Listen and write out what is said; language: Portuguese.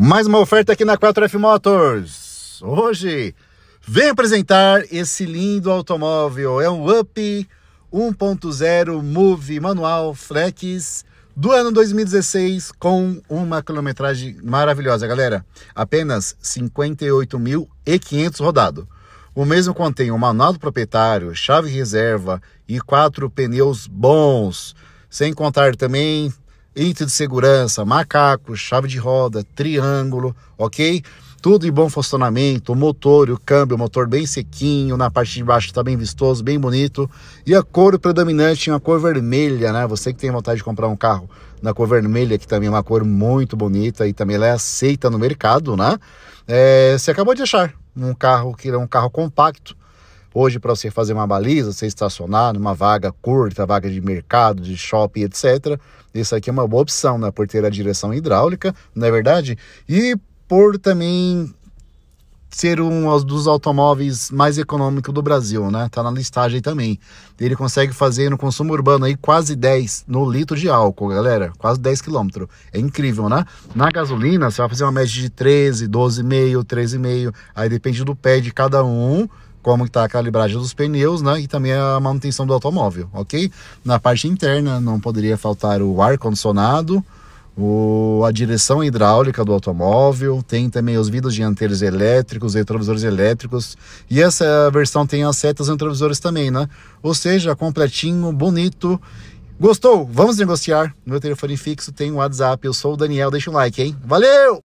Mais uma oferta aqui na 4F Motors. Hoje venho apresentar esse lindo automóvel. É um UP 1.0 Move manual Flex do ano 2016 com uma quilometragem maravilhosa, galera. Apenas 58.500 rodado. O mesmo contém o manual do proprietário, chave reserva e quatro pneus bons. Sem contar também item de segurança, macaco, chave de roda, triângulo, ok? Tudo em bom funcionamento, o motor, o câmbio, o motor bem sequinho, na parte de baixo está bem vistoso, bem bonito. E a cor predominante é uma cor vermelha, né? Você que tem vontade de comprar um carro na cor vermelha, que também é uma cor muito bonita e também ela é aceita no mercado, né? É, você acabou de achar um carro que é um carro compacto, Hoje, para você fazer uma baliza, você estacionar numa vaga curta, vaga de mercado, de shopping, etc., isso aqui é uma boa opção, né? Por ter a direção hidráulica, não é verdade? E por também ser um dos automóveis mais econômicos do Brasil, né? Tá na listagem também. Ele consegue fazer no consumo urbano aí quase 10 no litro de álcool, galera. Quase 10 quilômetros. É incrível, né? Na gasolina, você vai fazer uma média de 13, 12,5, 13,5. Aí depende do pé de cada um, como está a calibragem dos pneus, né? E também a manutenção do automóvel, ok? Na parte interna não poderia faltar o ar condicionado, o, a direção hidráulica do automóvel, tem também os vidros dianteiros elétricos, retrovisores elétricos, e essa versão tem as setas retrovisores também, né? Ou seja, completinho, bonito. Gostou? Vamos negociar. Meu telefone fixo tem o um WhatsApp. Eu sou o Daniel, deixa um like, hein? Valeu!